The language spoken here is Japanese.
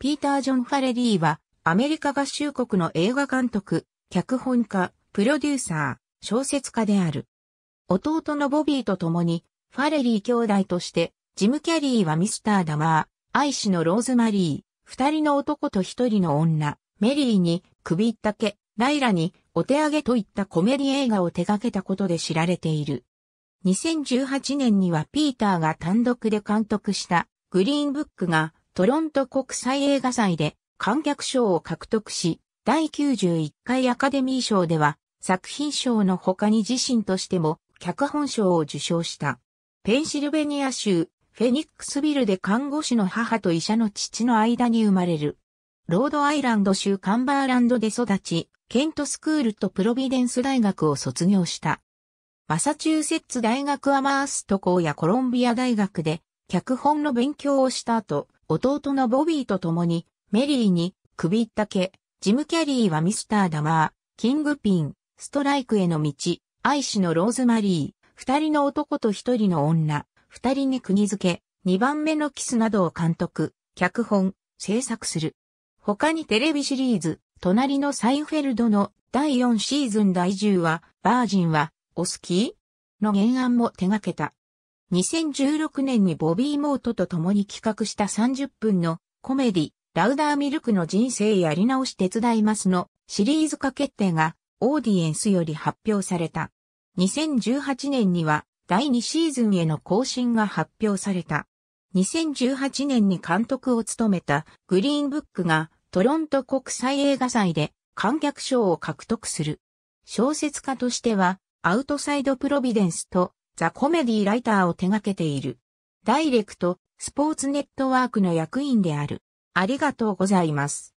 ピーター・ジョン・ファレリーは、アメリカ合衆国の映画監督、脚本家、プロデューサー、小説家である。弟のボビーと共に、ファレリー兄弟として、ジム・キャリーはミスター・ダマー、愛しのローズマリー、二人の男と一人の女、メリーに、首ったけ、ライラに、お手上げといったコメディ映画を手掛けたことで知られている。2018年にはピーターが単独で監督した、グリーンブックが、トロント国際映画祭で観客賞を獲得し、第91回アカデミー賞では作品賞の他に自身としても脚本賞を受賞した。ペンシルベニア州フェニックスビルで看護師の母と医者の父の間に生まれる。ロードアイランド州カンバーランドで育ち、ケントスクールとプロビデンス大学を卒業した。マサチューセッツ大学アマースト校やコロンビア大学で脚本の勉強をした後、弟のボビーと共に、メリーに、首ったけ、ジム・キャリーはミスター・ダマー、キング・ピン、ストライクへの道、愛しのローズマリー、二人の男と一人の女、二人に釘付け、二番目のキスなどを監督、脚本、制作する。他にテレビシリーズ、隣のサインフェルドの第4シーズン第10話、バージンは、お好きの原案も手掛けた。2016年にボビー・モートと共に企画した30分のコメディ、ラウダーミルクの人生やり直し手伝いますのシリーズ化決定がオーディエンスより発表された。2018年には第2シーズンへの更新が発表された。2018年に監督を務めたグリーンブックがトロント国際映画祭で観客賞を獲得する。小説家としてはアウトサイドプロビデンスとザ・コメディライターを手掛けている。ダイレクト、スポーツネットワークの役員である。ありがとうございます。